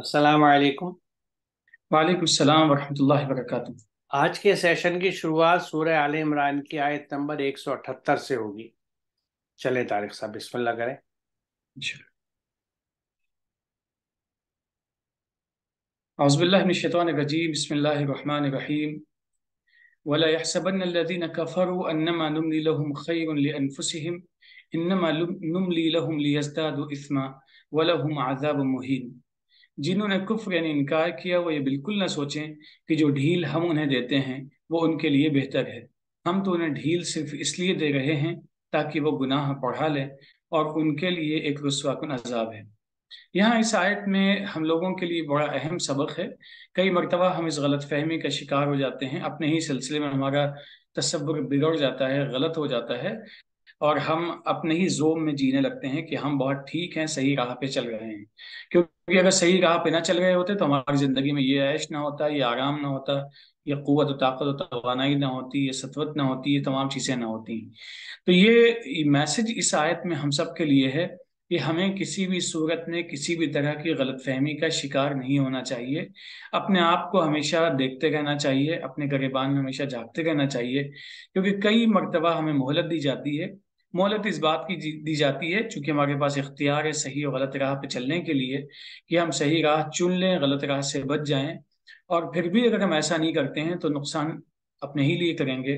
असलकम वालेकुम सलाम वरहमतुल्लाहि वबरकातुहू आज के सेशन की शुरुआत सूर्य आल इमरान की आयत नंबर 178 से होगी चले तारिक साहब बिस्मिल्लाह करें अज़बिल्लाशतवानरजीम बसमीम वला यहसबन الذين كفروا انما نملي لهم خير لانفسهم انما نملي لهم ليزدادوا اثما ولهم عذاب مهين जिन्होंने कुफ्र यानी इनकार किया वो ये बिल्कुल ना सोचें कि जो ढील हम उन्हें देते हैं वो उनके लिए बेहतर है हम तो उन्हें ढील सिर्फ इसलिए दे रहे हैं ताकि वो गुनाह पढ़ा लें और उनके लिए एक रसवाकुन अजाब है यहाँ इस आयत में हम लोगों के लिए बड़ा अहम सबक है कई मरतबा हम इस गलत फहमी का शिकार हो जाते हैं अपने ही सिलसिले में हमारा तस्वुर बिगड़ जाता है गलत हो जाता है और हम अपने ही जोम में जीने लगते हैं कि हम बहुत ठीक हैं सही राह पे चल रहे हैं क्योंकि अगर सही राह पे ना चल रहे होते तो हमारी ज़िंदगी में ये ऐश ना होता ये आराम ना होता ये क़वत व ताकत व तोानाई ना होती ये सतवत ना होती ये तमाम चीज़ें ना होती तो ये मैसेज इस आयत में हम सब के लिए है कि हमें किसी भी सूरत में किसी भी तरह की गलतफहमी का शिकार नहीं होना चाहिए अपने आप को हमेशा देखते रहना चाहिए अपने गरीबान में हमेशा जागते रहना चाहिए क्योंकि कई मरतबा हमें मोहलत दी जाती है मोहलत इस बात की दी जाती है चूंकि हमारे पास इख्तियार है सही और गलत राह पर चलने के लिए कि हम सही राह चुन लें गलत राह से बच जाएं और फिर भी अगर हम ऐसा नहीं करते हैं तो नुकसान अपने ही लिए करेंगे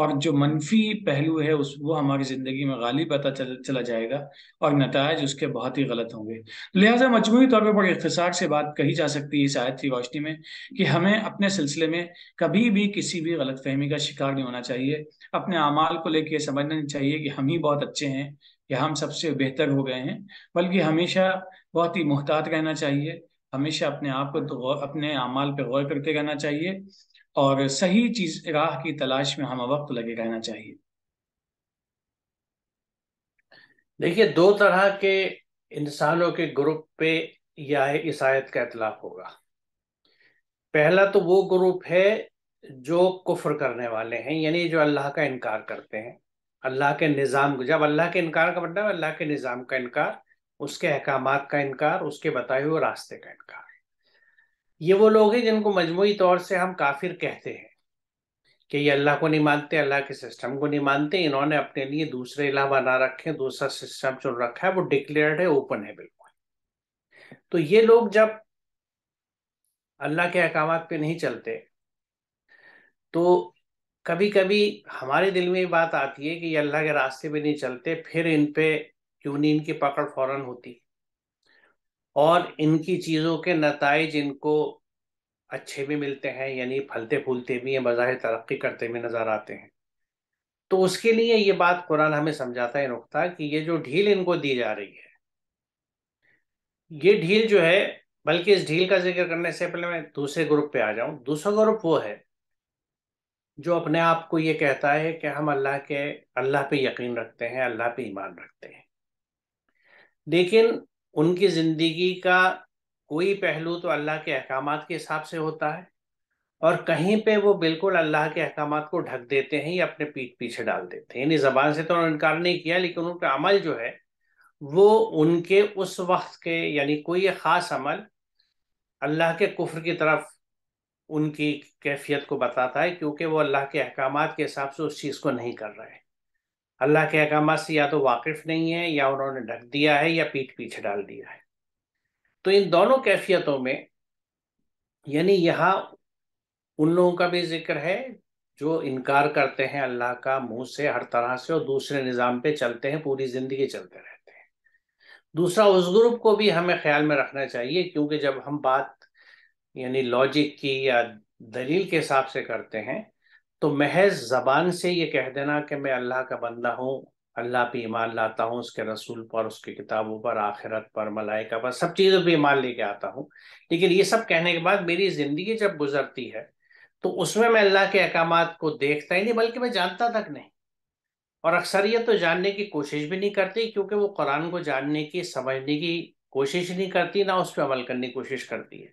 और जो मनफी पहलू है उस वो हमारी ज़िंदगी में गाली पता चल, चला जाएगा और नतज उसके बहुत ही गलत होंगे लिहाजा मजमू तौर पर बड़े इकसार से बात कही जा सकती है इस आयत की रोशनी में कि हमें अपने सिलसिले में कभी भी किसी भी गलत फहमी का शिकार नहीं होना चाहिए अपने अमाल को लेकर समझना नहीं चाहिए कि हम ही बहुत अच्छे हैं या हम सबसे बेहतर हो गए हैं बल्कि हमेशा बहुत ही मुहतात रहना चाहिए हमेशा अपने आप को तो अपने अमाल पर गौर करते रहना चाहिए और सही चीज राह की तलाश में हमें वक्त लगे रहना चाहिए देखिए दो तरह के इंसानों के ग्रुप पे यह इस आयत का इतलाफ होगा पहला तो वो ग्रुप है जो कुफर करने वाले हैं यानी जो अल्लाह का इनकार करते हैं अल्लाह के निज़ाम जब अल्लाह के इनकार का मतलब अल्लाह के निज़ाम का इनकार उसके अहकाम का इनकार उसके बताए हुए रास्ते का इनकार ये वो लोग हैं जिनको मजमू तौर से हम काफिर कहते हैं कि ये अल्लाह को नहीं मानते अल्लाह के सिस्टम को नहीं मानते इन्होंने अपने लिए दूसरे इलाह बना रखे दूसरा सिस्टम चुन रखा है वो डिक्लेयर्ड है ओपन है बिल्कुल तो ये लोग जब अल्लाह के अहकाम पे नहीं चलते तो कभी कभी हमारे दिल में ये बात आती है कि ये अल्लाह के रास्ते पे नहीं चलते फिर इन पे नहीं इनकी पकड़ फौरन होती और इनकी चीज़ों के नतज इनको अच्छे भी मिलते हैं यानी फलते फूलते भी हैं बज़ाहिर तरक्की करते हुए नज़र आते हैं तो उसके लिए ये बात कुरान हमें समझाता है नुकता कि ये जो ढील इनको दी जा रही है ये ढील जो है बल्कि इस ढील का जिक्र करने से पहले मैं दूसरे ग्रुप पे आ जाऊं दूसरा ग्रुप वो है जो अपने आप को ये कहता है कि हम अल्लाह के अल्लाह पे यकीन रखते हैं अल्लाह पे ईमान रखते हैं लेकिन उनकी ज़िंदगी का कोई पहलू तो अल्लाह के अहकाम के हिसाब से होता है और कहीं पे वो बिल्कुल अल्लाह के अहकाम को ढक देते हैं या अपने पीठ पीछे डाल देते हैं यानी ज़बान से तो उन्होंने इनकार नहीं किया लेकिन उनका अमल जो है वो उनके उस वक्त के यानी कोई ख़ास अमल अल्लाह के कुफ्र की तरफ उनकी कैफियत को बताता है क्योंकि वो अल्लाह के अहकाम के हिसाब से उस चीज़ को नहीं कर रहे अल्लाह के अहकाम से या तो वाकिफ नहीं है या उन्होंने ढक दिया है या पीठ पीछे डाल दिया है तो इन दोनों कैफियतों में यानी यहाँ उन लोगों का भी जिक्र है जो इनकार करते हैं अल्लाह का मुंह से हर तरह से और दूसरे निज़ाम पे चलते हैं पूरी ज़िंदगी चलते रहते हैं दूसरा उस ग्रुप को भी हमें ख्याल में रखना चाहिए क्योंकि जब हम बात यानी लॉजिक की या दलील के हिसाब से करते हैं तो महज जबान से ये कह देना कि मैं अल्लाह का बंदा हूँ अल्लाह पे ईमान लाता हूँ उसके रसूल पर उसकी किताबों पर आखिरत पर मलाइका पर सब चीज़ों पर ईमान लेके आता हूँ लेकिन ये सब कहने के बाद मेरी ज़िंदगी जब गुजरती है तो उसमें मैं अल्लाह के अहकाम को देखता ही नहीं बल्कि मैं जानता तक नहीं और अक्सर ये तो जानने की कोशिश भी नहीं करती क्योंकि वो कुरान को जानने की समझने की कोशिश नहीं करती ना उस पर अमल करने की कोशिश करती है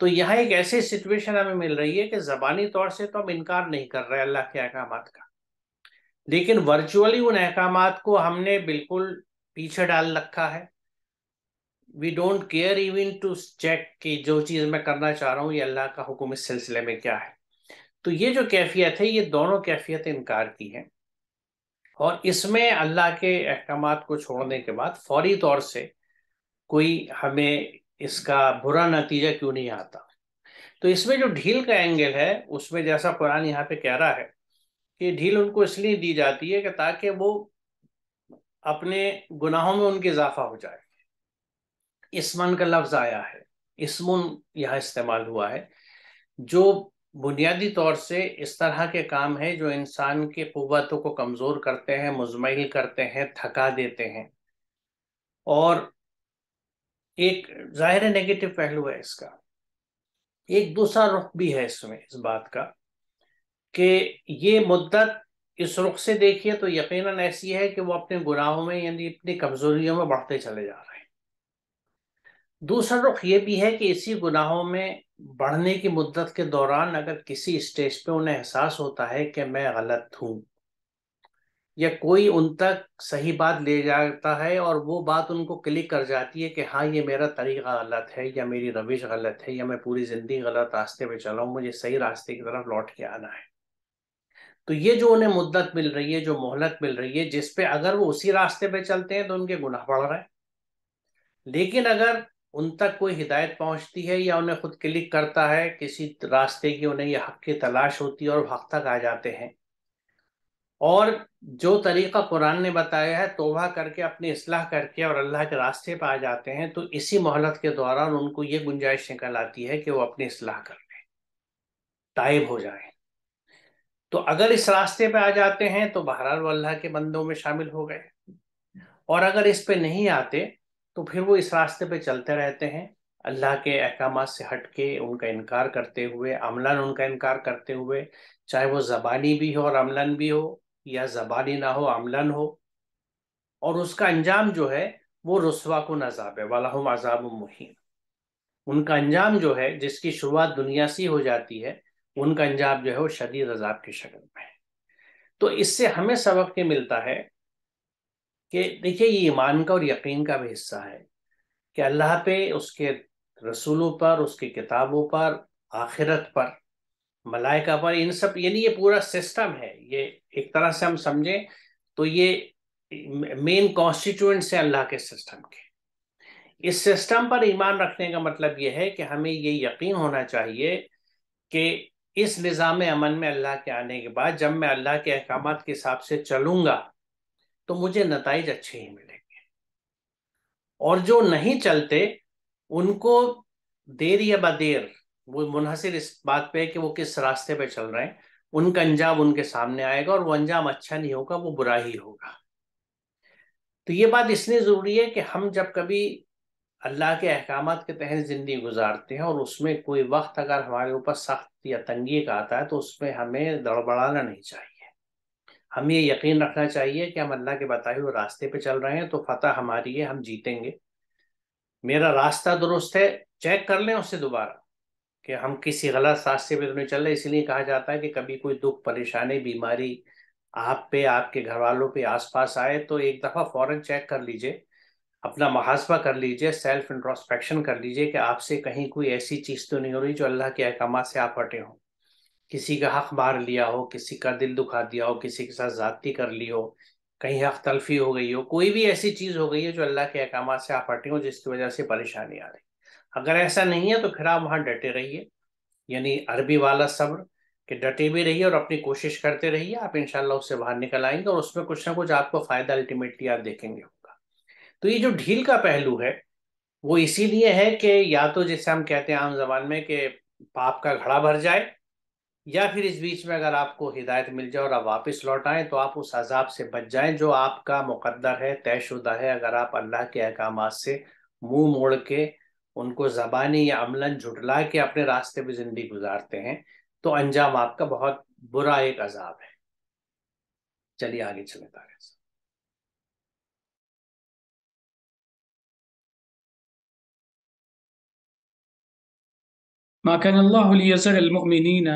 तो यहाँ एक ऐसी सिचुएशन हमें मिल रही है कि जबानी तौर से तो हम इनकार नहीं कर रहे अल्लाह के अहकाम का लेकिन वर्चुअली उन अहकाम को हमने बिल्कुल पीछे डाल रखा है we don't care even to check कि जो चीज़ मैं करना चाह रहा हूँ ये अल्लाह का हुक्म इस सिलसिले में क्या है तो ये जो कैफियत है ये दोनों कैफियत इनकार की है और इसमें अल्लाह के अहकाम को छोड़ने के बाद फौरी तौर से कोई हमें इसका बुरा नतीजा क्यों नहीं आता तो इसमें जो ढील का एंगल है उसमें जैसा कुरान यहाँ पे कह रहा है कि ढील उनको इसलिए दी जाती है कि ताकि वो अपने गुनाहों में उनके इजाफा हो जाए इसमन का लफ्ज आया है इसमन यहाँ इस्तेमाल हुआ है जो बुनियादी तौर से इस तरह के काम है जो इंसान के कुतों को कमज़ोर करते हैं मुजमिल करते हैं थका देते हैं और एक जाहिर नेगेटिव पहलू है इसका एक दूसरा रुख भी है इसमें इस बात का कि ये मुद्दत इस रुख से देखिए तो यकीनन ऐसी है कि वो अपने गुनाहों में यानी अपनी कमजोरियों में बढ़ते चले जा रहे हैं दूसरा रुख ये भी है कि इसी गुनाहों में बढ़ने की मुद्दत के दौरान अगर किसी स्टेज पे उन्हें एहसास होता है कि मैं गलत हूँ या कोई उन तक सही बात ले जाता है और वो बात उनको क्लिक कर जाती है कि हाँ ये मेरा तरीका गलत है या मेरी रविश गलत है या मैं पूरी ज़िंदगी गलत रास्ते पे चला हूँ मुझे सही रास्ते की तरफ लौट के आना है तो ये जो उन्हें मुद्दत मिल रही है जो मोहलत मिल रही है जिसपे अगर वो उसी रास्ते पे चलते हैं तो उनके गुनाह बढ़ रहे हैं लेकिन अगर उन तक कोई हिदायत पहुंचती है या उन्हें खुद क्लिक करता है किसी रास्ते की उन्हें यह हक की तलाश होती है और हक तक आ जाते हैं और जो तरीका कुरान ने बताया है तोबा करके अपनी असलाह करके और अल्लाह के रास्ते पर आ जाते हैं तो इसी मोहलत के दौरान उनको ये गुंजाइश निकल आती है कि वो अपनी असलाह कर लें तायब हो जाए तो अगर इस रास्ते पर आ जाते हैं तो बहरहाल अल्लाह के बंदों में शामिल हो गए और अगर इस पर नहीं आते तो फिर वो इस रास्ते पर चलते रहते हैं अल्लाह के अहकाम से हट के उनका इनकार करते हुए अमला उनका इनकार करते हुए चाहे वो ज़बानी भी हो और अमला भी हो या जबानी ना हो आमलन हो और उसका अंजाम जो है वो रसवा को नजाब है हम आजाब मुहिम उनका अंजाम जो है जिसकी शुरुआत दुनिया सी हो जाती है उनका अंजाम जो है वो शदीद अजाब की शक्ल में है तो इससे हमें सबक ये मिलता है कि देखिए ये ईमान का और यकीन का भी हिस्सा है कि अल्लाह पे उसके रसूलों पर उसकी किताबों पर आखिरत पर मलाइका पर इन सब यानी ये पूरा सिस्टम है ये एक तरह से हम समझे तो ये मेन कॉन्स्टिट्यूएंट्स है अल्लाह के सिस्टम के इस सिस्टम पर ईमान रखने का मतलब यह है कि हमें ये यकीन होना चाहिए कि इस निज़ाम अमन में अल्लाह के आने के बाद जब मैं अल्लाह के अहकाम के हिसाब से चलूँगा तो मुझे नतज अच्छे ही मिलेंगे और जो नहीं चलते उनको देर या बदेर वो मुनहसर इस बात पे है कि वो किस रास्ते पे चल रहे हैं उनका अंजाम उनके सामने आएगा और वो अंजाम अच्छा नहीं होगा वो बुरा ही होगा तो ये बात इसलिए ज़रूरी है कि हम जब कभी अल्लाह के अहकाम के तहत ज़िंदगी गुजारते हैं और उसमें कोई वक्त अगर हमारे ऊपर सख्त या तंगी का आता है तो उसमें हमें दड़बड़ाना नहीं चाहिए हमें ये यकीन रखना चाहिए कि हम अल्लाह के बताए हुए रास्ते पे चल रहे हैं तो फतह हमारी है हम जीतेंगे मेरा रास्ता दुरुस्त है चेक कर लें उससे दोबारा कि हम किसी गलत रास्ते पे तो नहीं चल रहे इसलिए कहा जाता है कि कभी कोई दुख परेशानी बीमारी आप पे आपके घर वालों पे आसपास आए तो एक दफ़ा फौरन चेक कर लीजिए अपना मुहासबा कर लीजिए सेल्फ इंट्रोस्पेक्शन कर लीजिए कि आपसे कहीं कोई ऐसी चीज़ तो नहीं हो रही जो अल्लाह के अहकाम से आप हटे हों किसी का हक मार लिया हो किसी का दिल दुखा दिया हो किसी के साथ ज़्यादती कर ली हो कहीं हक तलफी हो गई हो कोई भी ऐसी चीज़ हो गई है जो अल्लाह के अहकाम से आप हटे हों जिसकी वजह से परेशानी आ रही अगर ऐसा नहीं है तो फिर आप वहां डटे रहिए यानी अरबी वाला सब्र कि डटे भी रहिए और अपनी कोशिश करते रहिए आप इनशाला उससे बाहर निकल आएंगे और उसमें कुछ ना कुछ आपको फायदा अल्टीमेटली आप देखेंगे होगा तो ये जो ढील का पहलू है वो इसीलिए है कि या तो जैसे हम कहते हैं आम जबान में कि पाप का घड़ा भर जाए या फिर इस बीच में अगर आपको हिदायत मिल जाए और आप वापस लौट आए तो आप उस अजाब से बच जाएं जो आपका मुकद्दर है तयशुदा है अगर आप अल्लाह के अहकाम से मुंह मोड़ के ان کو زبانی یا عملاً جھٹلا کے اپنے راستے पे زندگی گزارتے ہیں تو انجام آپ کا بہت برا ایک عذاب ہے आगे آگے چلے साहब ما كان الله ليزر المؤمنين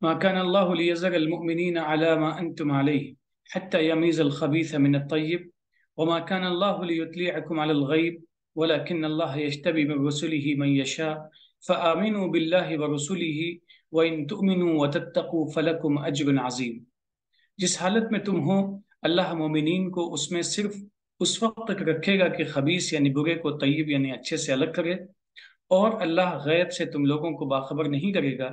ما كان الله ليزر المؤمنين على ما أنتم عليه حتى يميز الخبيث من الطيب وما كان الله ليطلعكم على الغيب वलकिन अल्लाह यशतबी रसुलही मन यशा फ़ामिन बिल्लाह व रसुलही व इन तुमिन व तत्तु फ़लकुम अजगन अजीम जिस हालत में तुम हो अल्लाह मोमिन को उसमें सिर्फ उस वक्त तक रखेगा कि खबीस यानी बुरे को तयब यानी अच्छे से अलग करे और अल्लाह गैब से तुम लोगों को बाखबर नहीं करेगा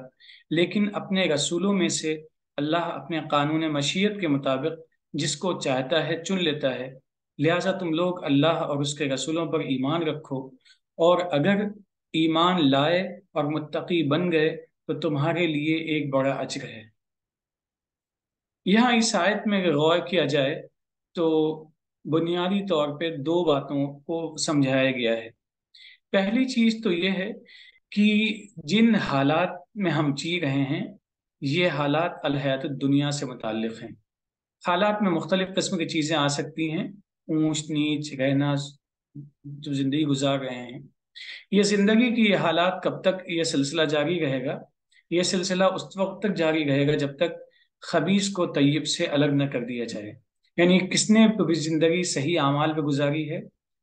लेकिन अपने रसूलों में से अल्लाह अपने कानून मशीयत के मुताबिक जिसको चाहता है चुन लेता है लिहाजा तुम लोग अल्लाह और उसके रसूलों पर ईमान रखो और अगर ईमान लाए और मुत्तकी बन गए तो तुम्हारे लिए एक बड़ा अजर है यहाँ इस आयत में गौर किया जाए तो बुनियादी तौर पे दो बातों को समझाया गया है पहली चीज तो यह है कि जिन हालात में हम जी रहे हैं ये हालात अलहत दुनिया से मुतल हैं हालात में मुख्तलिफ़ किस्म की चीज़ें आ सकती हैं ऊंच नीच रहना जो जिंदगी गुजार रहे हैं ये जिंदगी की ये हालात कब तक ये सिलसिला जारी रहेगा ये सिलसिला उस वक्त तक जारी रहेगा जब तक खबीस को तयब से अलग न कर दिया जाए यानी किसने पूरी जिंदगी सही अमाल पे गुजारी है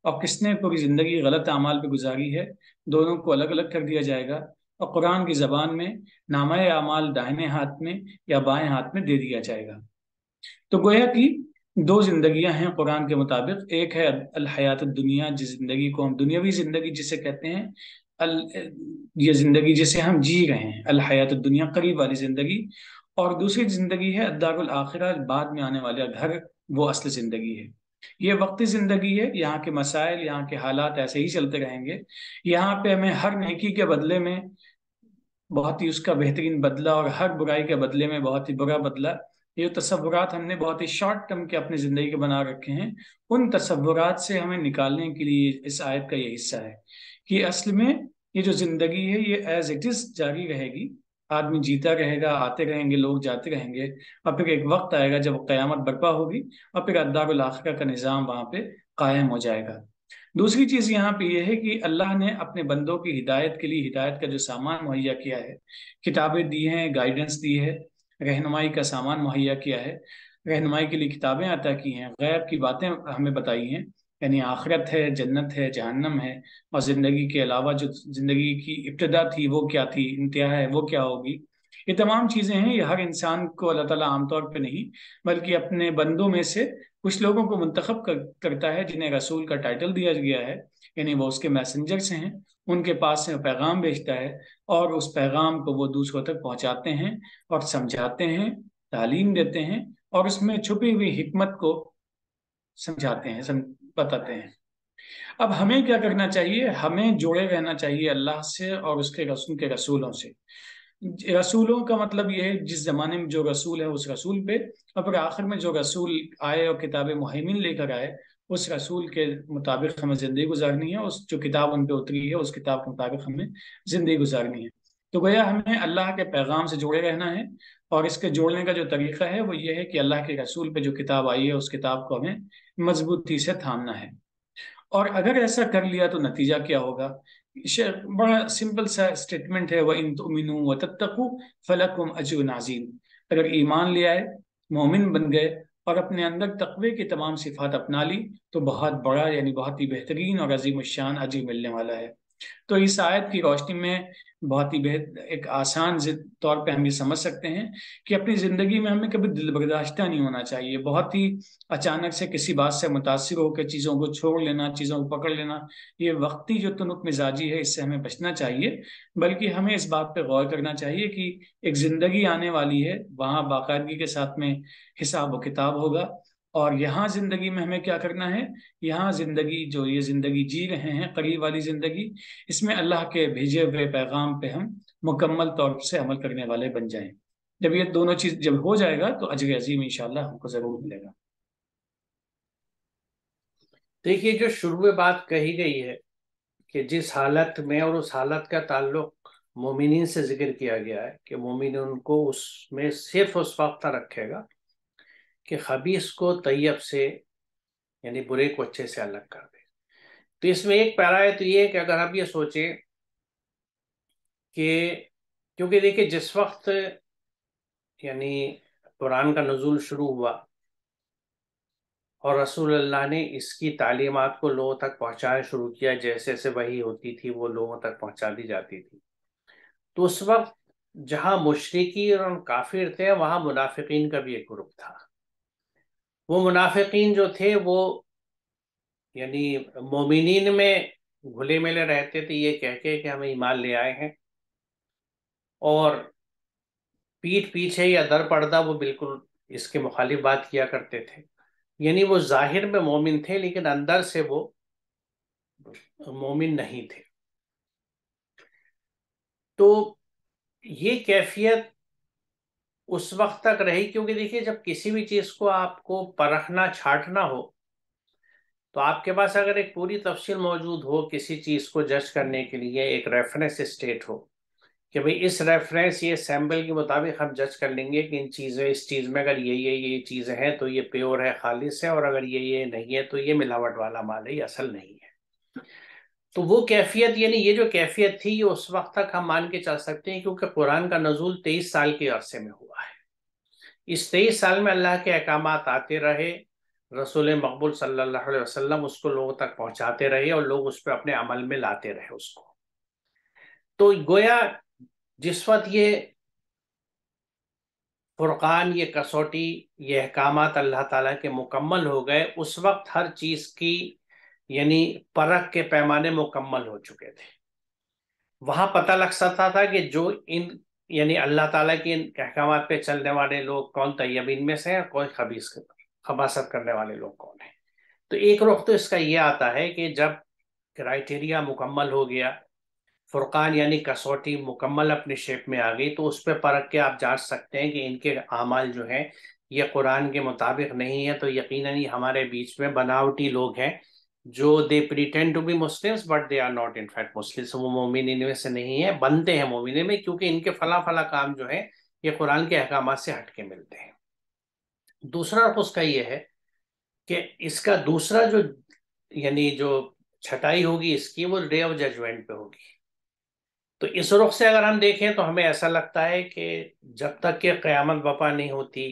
और किसने पूरी जिंदगी गलत अमाल पे गुजारी है दोनों को अलग अलग कर दिया जाएगा और कुरान की जबान में नामा अमाल दाहिने हाथ में या बाएं हाथ में दे दिया जाएगा तो गोया कि दो जिंदगियां हैं कुरान के मुताबिक एक है अल हयात दुनिया जिस जिंदगी को हम दुनियावी जिंदगी जिसे कहते हैं अल ये जिंदगी जिसे हम जी रहे हैं अल हयात दुनिया करीब वाली जिंदगी और दूसरी जिंदगी है अद्दारुल आखिरा बाद में आने वाला घर वो असल जिंदगी है ये वक्ती ज़िंदगी है यहाँ के मसाइल यहाँ के हालात ऐसे ही चलते रहेंगे यहाँ पे हमें हर नेकी के बदले में बहुत ही उसका बेहतरीन बदला और हर बुराई के बदले में बहुत ही बुरा बदला ये तो तस्वुरात हमने बहुत ही शॉर्ट टर्म के अपनी ज़िंदगी के बना रखे हैं उन तस्वुरात से हमें निकालने के लिए इस आयत का ये हिस्सा है कि असल में ये जो ज़िंदगी है ये एज इट इज़ जारी रहेगी आदमी जीता रहेगा आते रहेंगे लोग जाते रहेंगे और फिर एक वक्त आएगा जब क़यामत बर्पा होगी और फिर अद्दारुल का निज़ाम वहाँ पे कायम हो जाएगा दूसरी चीज़ यहाँ पे यह है कि अल्लाह ने अपने बंदों की हिदायत के लिए हिदायत का जो सामान मुहैया किया है किताबें दी हैं गाइडेंस दी है रहनुमाई का सामान मुहैया किया है रहनुमाई के लिए किताबें अता की हैं गैब की बातें हमें बताई हैं यानी आखरत है जन्नत है जहन्नम है और ज़िंदगी के अलावा जो ज़िंदगी की इब्तदा थी वो क्या थी इंतहा है वो क्या होगी ये तमाम चीज़ें हैं ये हर इंसान को अल्लाह ताला आमतौर पर नहीं बल्कि अपने बंदों में से कुछ लोगों को मुंतखब कर, करता है जिन्हें रसूल का टाइटल दिया गया है यानी वो उसके मैसेंजर से हैं उनके पास से पैगाम भेजता है और उस पैगाम को वो दूसरों तक पहुंचाते हैं और समझाते हैं तालीम देते हैं और उसमें छुपी हुई हमत को समझाते हैं सम, बताते हैं अब हमें क्या करना चाहिए हमें जोड़े रहना चाहिए अल्लाह से और उसके रसूल के रसूलों से रसूलों का मतलब यह है जिस जमाने में जो रसूल है उस रसूल पे और फिर आखिर में जो रसूल आए और किताब मुहिमिन लेकर आए उस रसूल के मुताबिक हमें ज़िंदगी गुजारनी है उस जो किताब उन पर उतरी है उस किताब के मुताबिक हमें ज़िंदगी गुजारनी है तो गया हमें अल्लाह के पैगाम से जुड़े रहना है और इसके जोड़ने का जो तरीका है वो ये है कि अल्लाह के रसूल पे जो किताब आई है उस किताब को हमें मजबूती से थामना है और अगर ऐसा कर लिया तो नतीजा क्या होगा बड़ा सिंपल सा स्टेटमेंट है वह इन तुमिन व तत्तकू फलकुम अजु नाजीम अगर ईमान ले आए मोमिन बन गए और अपने अंदर तकवे की तमाम सिफात अपना ली तो बहुत बड़ा यानी बहुत ही बेहतरीन और अजीम शान अजी मिलने वाला है तो इस आयत की रोशनी में बहुत ही बेहद एक आसान तौर पे हम ये समझ सकते हैं कि अपनी ज़िंदगी में हमें कभी दिल बर्दाश्ता नहीं होना चाहिए बहुत ही अचानक से किसी बात से मुतासर होकर चीज़ों को छोड़ लेना चीज़ों को पकड़ लेना ये वक्ती जो तनुक मिजाजी है इससे हमें बचना चाहिए बल्कि हमें इस बात पर गौर करना चाहिए कि एक ज़िंदगी आने वाली है वहाँ बाकायदगी के साथ में हिसाब व किताब होगा और यहाँ जिंदगी में हमें क्या करना है यहाँ जिंदगी जो ये जिंदगी जी रहे हैं करीब वाली जिंदगी इसमें अल्लाह के भेजे हुए पैगाम पे हम मुकम्मल तौर से अमल करने वाले बन जाएं जब ये दोनों चीज जब हो जाएगा तो अजय अजीम शाह हमको जरूर मिलेगा देखिए जो शुरू में बात कही गई है कि जिस हालत में और उस हालत का ताल्लुक मोमिन से जिक्र किया गया है कि मोमिन उनको उसमें सिर्फ उस वक्त रखेगा कि खबीस को तैयब से यानी बुरे को अच्छे से अलग कर दे तो इसमें एक पैरा है तो ये कि अगर आप ये सोचें कि क्योंकि देखिए जिस वक्त यानी कुरान का नज़ूल शुरू हुआ और रसूल अल्लाह ने इसकी तालीमत को लोगों तक पहुँचाना शुरू किया जैसे जैसे वही होती थी वो लोगों तक पहुँचा दी जाती थी तो उस वक्त जहाँ मुशरकी और काफिर थे वहाँ मुनाफिक का भी एक ग्रुप था वो मुनाफिकीन जो थे वो यानी मोमिन में घुले मिले रहते थे ये कह के कि हम ईमान ले आए हैं और पीठ पीछे या दर पर्दा वो बिल्कुल इसके मुखालिफ बात किया करते थे यानी वो जाहिर में मोमिन थे लेकिन अंदर से वो मोमिन नहीं थे तो ये कैफियत उस वक्त तक रही क्योंकि देखिए जब किसी भी चीज को आपको परखना छाटना हो तो आपके पास अगर एक पूरी तफसील मौजूद हो किसी चीज को जज करने के लिए एक रेफरेंस स्टेट हो कि भाई इस रेफरेंस ये सैम्पल के मुताबिक हम जज कर लेंगे कि इन चीज़ें इस चीज़ में अगर ये ये ये चीज़ें हैं तो ये प्योर है खालिश है और अगर ये ये नहीं है तो ये मिलावट वाला माल है ये असल नहीं है तो वो कैफियत यानी ये जो कैफियत थी ये उस वक्त तक हम मान के चल सकते हैं क्योंकि कुरान का नजूल तेईस साल के अरसे में हुआ है इस तेईस साल में अल्लाह के अहकाम आते रहे रसूल मकबूल सल्ला वसलम उसको लोगों तक पहुंचाते रहे और लोग उस पर अपने अमल में लाते रहे उसको तो गोया जिस वक्त ये फुरकान ये कसौटी ये अहकाम अल्लाह ताला के मुकम्मल हो गए उस वक्त हर चीज़ की यानी परख के पैमाने मुकम्मल हो चुके थे वहां पता लग सकता था कि जो इन यानी अल्लाह ताला के इन अहकाम पे चलने वाले लोग कौन तयबीन में से हैं कौन खबीस खबासत करने वाले लोग कौन हैं तो एक रुख तो इसका यह आता है कि जब क्राइटेरिया मुकम्मल हो गया फुरकान यानी कसौटी मुकम्मल अपने शेप में आ गई तो उस पर परख के आप जांच सकते हैं कि इनके अमाल जो हैं ये कुरान के मुताबिक नहीं है तो यकीनन ही हमारे बीच में बनावटी लोग हैं जो they pretend to be Muslim but they are not in fact Muslim वो मोमिन इनमें से नहीं है बनते हैं मोमिन में क्योंकि इनके फला फला काम जो है ये कुरान के अहकाम से हटके मिलते हैं दूसरा उसका यह है कि इसका दूसरा जो यानी जो छटाई होगी इसकी वो डे ऑफ जजमेंट पे होगी तो इस रुख से अगर हम देखें तो हमें ऐसा लगता है कि जब तक के क्यामत बपा नहीं होती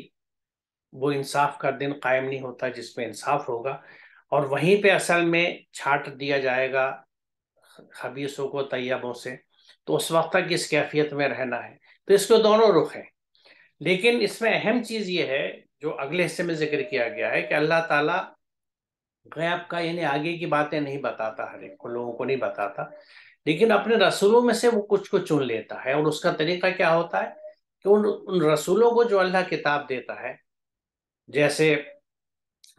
वो इंसाफ का दिन कायम नहीं होता जिसमें इंसाफ होगा और वहीं पे असल में छाट दिया जाएगा हबीसों को तैयबों से तो उस वक्त तक इस कैफियत में रहना है तो इसको दोनों रुख हैं लेकिन इसमें अहम चीज़ ये है जो अगले हिस्से में जिक्र किया गया है कि अल्लाह ताला गैब का यानी आगे की बातें नहीं बताता हर एक लोगों को नहीं बताता लेकिन अपने रसूलों में से वो कुछ को चुन लेता है और उसका तरीका क्या होता है कि उन उन रसूलों को जो अल्लाह किताब देता है जैसे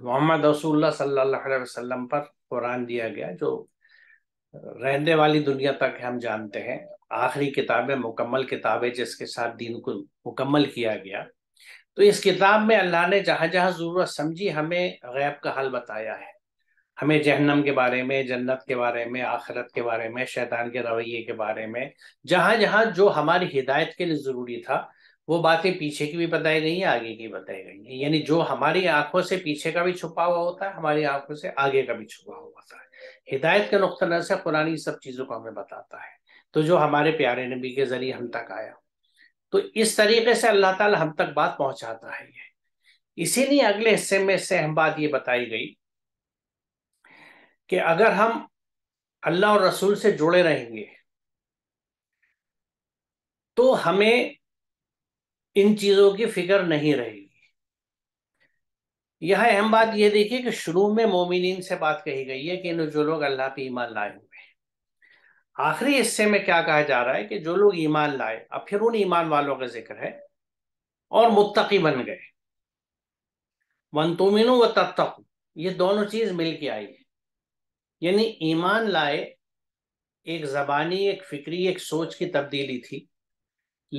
मोहम्मद रसूल्ला सल्लल्लाहु अलैहि वसल्लम पर कुरान दिया गया जो रहने वाली दुनिया तक हम जानते हैं आखिरी किताबें मुकम्मल किताबें जिसके साथ दीन को मुकम्मल किया गया तो इस किताब में अल्लाह ने जहाँ जहाँ ज़रूरत समझी हमें गैब का हल बताया है हमें जहन्नम के बारे में जन्नत के बारे में आखिरत के बारे में शैतान के रवैये के बारे में जहाँ जहाँ जो हमारी हिदायत के लिए ज़रूरी था वो बातें पीछे की भी बताई गई है आगे की बताई गई है यानी जो हमारी आंखों से पीछे का भी छुपा हुआ होता है हमारी आंखों से आगे का भी छुपा हुआ होता है हिदायत के नुक़ नज़र से कुरानी सब चीज़ों को हमें बताता है तो जो हमारे प्यारे नबी के जरिए हम तक आया तो इस तरीके से अल्लाह ताला हम तक बात पहुंचाता है ये इसीलिए अगले हिस्से में से हम बात ये बताई गई कि अगर हम अल्लाह और रसूल से जुड़े रहेंगे तो हमें इन चीजों की फिक्र नहीं रहेगी यह अहम बात यह देखिए कि शुरू में मोमिन से बात कही गई है कि जो लोग अल्लाह पे ईमान लाए हुए हैं आखिरी हिस्से में क्या कहा जा रहा है कि जो लोग ईमान लाए अब फिर उन ईमान वालों का जिक्र है और मुत्तकी बन गए वन तुमिन व तत्तकू ये दोनों चीज मिल के आई है यानी ईमान लाए एक जबानी एक फिक्री एक सोच की तब्दीली थी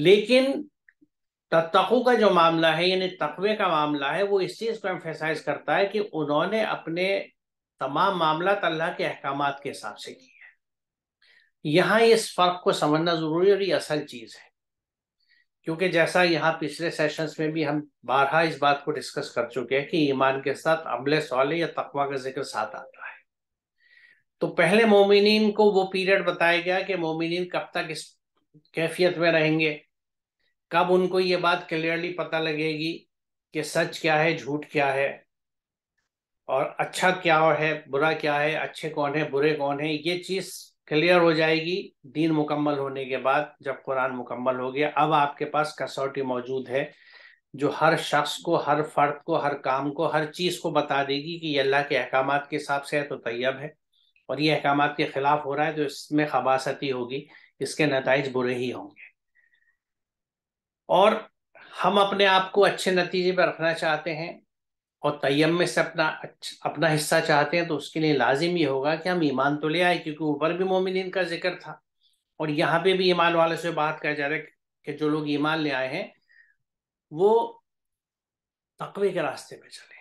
लेकिन तकू का जो मामला है यानी तकवे का मामला है वो इस चीज़ को एम्फेसाइज करता है कि उन्होंने अपने तमाम मामला अल्लाह के अहकाम के हिसाब से किए हैं यहाँ इस फ़र्क को समझना ज़रूरी और ये असल चीज़ है क्योंकि जैसा यहाँ पिछले सेशंस में भी हम बारहा इस बात को डिस्कस कर चुके हैं कि ईमान के साथ अमले सौले या तकवा का जिक्र साथ आता है तो पहले मोमिन को वो पीरियड बताया गया कि मोमिन कब तक इस कैफियत में रहेंगे कब उनको ये बात क्लियरली पता लगेगी कि सच क्या है झूठ क्या है और अच्छा क्या है बुरा क्या है अच्छे कौन है बुरे कौन है ये चीज़ क्लियर हो जाएगी दीन मुकम्मल होने के बाद जब कुरान मुकम्मल हो गया अब आपके पास कसौटी मौजूद है जो हर शख्स को हर फर्द को हर काम को हर चीज़ को बता देगी कि ये अल्लाह के अहकाम के हिसाब से है तो तैयब है और ये अहकाम के ख़िलाफ़ हो रहा है तो इसमें खबासती होगी इसके नतज बुरे ही होंगे और हम अपने आप को अच्छे नतीजे पर रखना चाहते हैं और तयम में से अपना अपना हिस्सा चाहते हैं तो उसके लिए लाजिम ये होगा कि हम ईमान तो ले आए क्योंकि ऊपर भी मोमिन का जिक्र था और यहाँ पे भी ईमान वाले से बात किया जा रहा है कि जो लोग ईमान ले आए हैं वो तकवे के रास्ते पे चले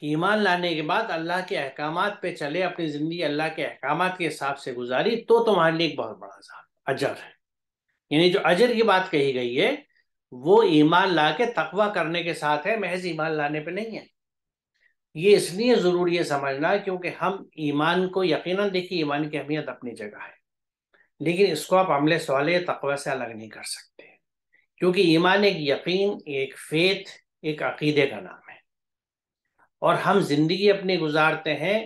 कि ईमान लाने के बाद अल्लाह के अहकाम पे चले अपनी ज़िंदगी अल्लाह के अहकाम के हिसाब से गुजारी तो तुम्हारे लिए एक बहुत बड़ा अजर है यानी जो अजर की बात कही गई है वो ईमान ला के तकवा करने के साथ है महज ईमान लाने पे नहीं है ये इसलिए जरूरी है समझना क्योंकि हम ईमान को यकीनन देखिए ईमान की अहमियत अपनी जगह है लेकिन इसको आप अमले सवाल तकवा से अलग नहीं कर सकते क्योंकि ईमान एक यकीन एक फेथ एक अकीदे का नाम है और हम जिंदगी अपनी गुजारते हैं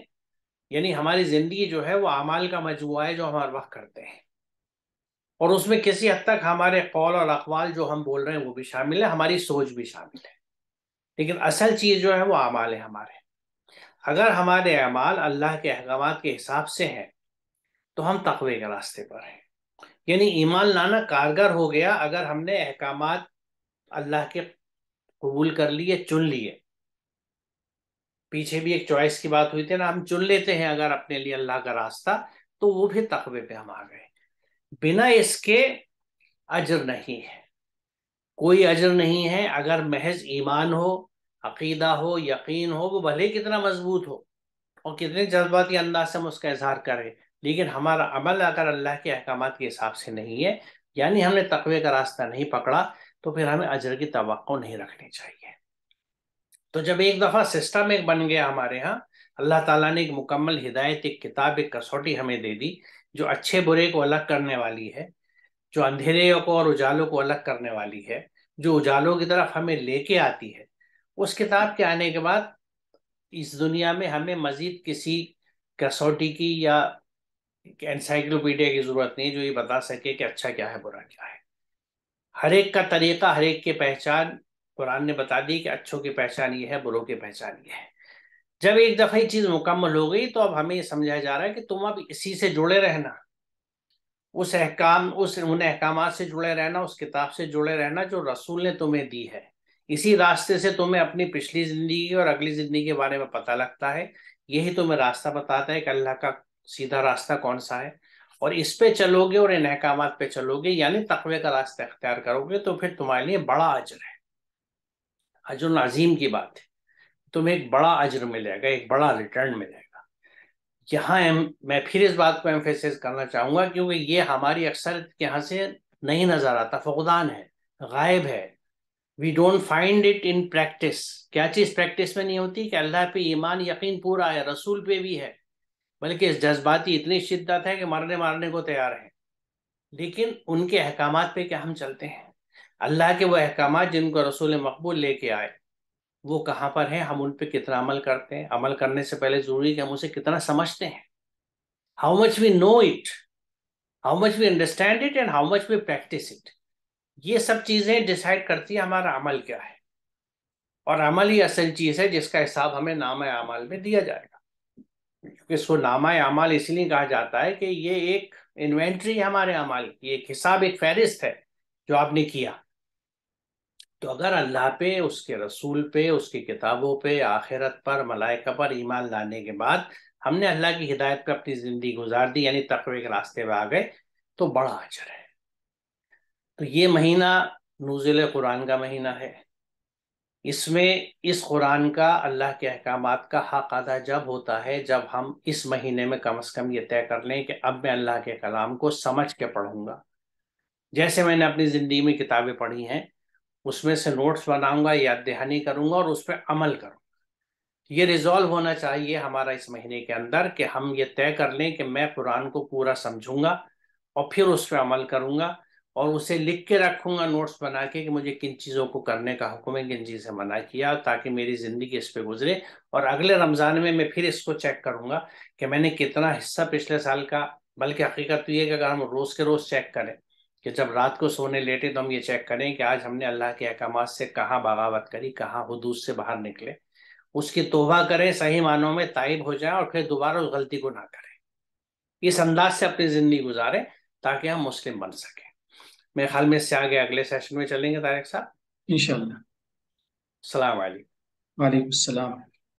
यानी हमारी जिंदगी जो है वो अमाल का मजमु है जो हम हर वक्त करते हैं और उसमें किसी हद तक हमारे कौल और अखवाल जो हम बोल रहे हैं वो भी शामिल है हमारी सोच भी शामिल है लेकिन असल चीज़ जो है वो अमाल है हमारे अगर हमारे अमाल अल्लाह के अहकाम के हिसाब से हैं तो हम तकवे के रास्ते पर हैं यानी ईमान लाना कारगर हो गया अगर हमने अहकाम अल्लाह के कबूल कर लिए चुन लिए पीछे भी एक चॉइस की बात हुई थी ना हम चुन लेते हैं अगर अपने लिए अल्लाह का रास्ता तो वो भी तकवे पे हम आ गए बिना इसके अजर नहीं है कोई अजर नहीं है अगर महज ईमान हो अकीदा हो यकीन हो वो भले कितना मजबूत हो और कितने जज्बाती अंदाज से हम उसका इजहार करें लेकिन हमारा अमल अगर अल्लाह के अहकाम के हिसाब से नहीं है यानी हमने तकवे का रास्ता नहीं पकड़ा तो फिर हमें अजर की तो नहीं रखनी चाहिए तो जब एक दफ़ा सिस्टम एक बन गया हमारे यहाँ अल्लाह ताला ने एक मुकम्मल हिदायत एक किताब एक कसौटी हमें दे दी जो अच्छे बुरे को अलग करने वाली है जो अंधेरे को और उजालों को अलग करने वाली है जो उजालों की तरफ हमें लेके आती है उस किताब के आने के बाद इस दुनिया में हमें मजीद किसी कसौटी की या एनसाइक्लोपीडिया की ज़रूरत नहीं जो ये बता सके कि अच्छा क्या है बुरा क्या है हर एक का तरीका हर एक की पहचान कुरान ने बता दी कि अच्छों की पहचान ये है बुरों की पहचान ये है जब एक दफा ये चीज मुकम्मल हो गई तो अब हमें ये समझाया जा रहा है कि तुम अब इसी से जुड़े रहना उस अहकाम उस उन अहकाम से जुड़े रहना उस किताब से जुड़े रहना जो रसूल ने तुम्हें दी है इसी रास्ते से तुम्हें अपनी पिछली जिंदगी और अगली जिंदगी के बारे में पता लगता है यही तुम्हें रास्ता बताता है कि अल्लाह का सीधा रास्ता कौन सा है और इस पे चलोगे और इन अहकाम पे चलोगे यानी तकवे का रास्ता अख्तियार करोगे तो फिर तुम्हारे लिए बड़ा अजर है अजर नजीम की बात है तुम्हें एक बड़ा अजर मिलेगा एक बड़ा रिटर्न मिलेगा यहाँ मैं फिर इस बात को एम्फेसिस करना चाहूँगा क्योंकि ये हमारी अक्सर यहाँ से नहीं नज़र आता फुकदान है गायब है we don't find it in practice क्या चीज़ प्रैक्टिस में नहीं होती कि अल्लाह पे ईमान यकीन पूरा है रसूल पे भी है बल्कि इस जज्बाती इतनी शिद्दत है कि मरने मारने को तैयार है लेकिन उनके अहकाम पे क्या हम चलते हैं अल्लाह के वो अहकाम जिनको रसूल मकबूल लेके आए वो कहाँ पर है हम उन पर कितना अमल करते हैं अमल करने से पहले जरूरी कि हम उसे कितना समझते हैं how much we know it how much we understand it and how much we practice it ये सब चीजें डिसाइड करती है हमारा अमल क्या है और अमल ही असल चीज है जिसका हिसाब हमें नाम अमाल में दिया जाएगा क्योंकि इसको नामा अमाल इसलिए कहा जाता है कि ये एक इन्वेंट्री हमारे अमाल की एक हिसाब एक फहरिस्त है जो आपने किया तो अगर अल्लाह पे उसके रसूल पे उसकी किताबों पे आखिरत पर मलाइका पर ईमान लाने के बाद हमने अल्लाह की हिदायत पे अपनी ज़िंदगी गुजार दी यानी तकवे के रास्ते पे आ गए तो बड़ा अजर है तो ये महीना नूजिल कुरान का महीना है इसमें इस कुरान का अल्लाह के अहकाम का हक अदा जब होता है जब हम इस महीने में कम से कम ये तय कर लें कि अब मैं अल्लाह के कलाम को समझ के पढ़ूंगा जैसे मैंने अपनी ज़िंदगी में किताबें पढ़ी हैं उसमें से नोट्स बनाऊंगा याद दहानी करूंगा और उस पर अमल करूंगा ये रिजॉल्व होना चाहिए हमारा इस महीने के अंदर कि हम ये तय कर लें कि मैं कुरान को पूरा समझूंगा और फिर उस पर अमल करूंगा और उसे लिख के रखूंगा नोट्स बना के कि मुझे किन चीज़ों को करने का हुक्म है किन चीज़ें मना किया ताकि मेरी ज़िंदगी इस पर गुजरे और अगले रमज़ान में मैं फिर इसको चेक करूंगा कि मैंने कितना हिस्सा पिछले साल का बल्कि हकीकत तो ये कि अगर हम रोज़ के रोज़ चेक करें कि जब रात को सोने लेटे तो हम ये चेक करें कि आज हमने अल्लाह के अहकाम से कहाँ बगावत करी कहाँ हदूद से बाहर निकले उसकी तोहबा करें सही मानों में ताइब हो जाए और फिर दोबारा उस गलती को ना करें इस अंदाज से अपनी ज़िंदगी गुजारें ताकि हम मुस्लिम बन सकें मेरे ख्याल में इससे आगे अगले सेशन में चलेंगे तारक साहब इन शाम वाले वालेकुम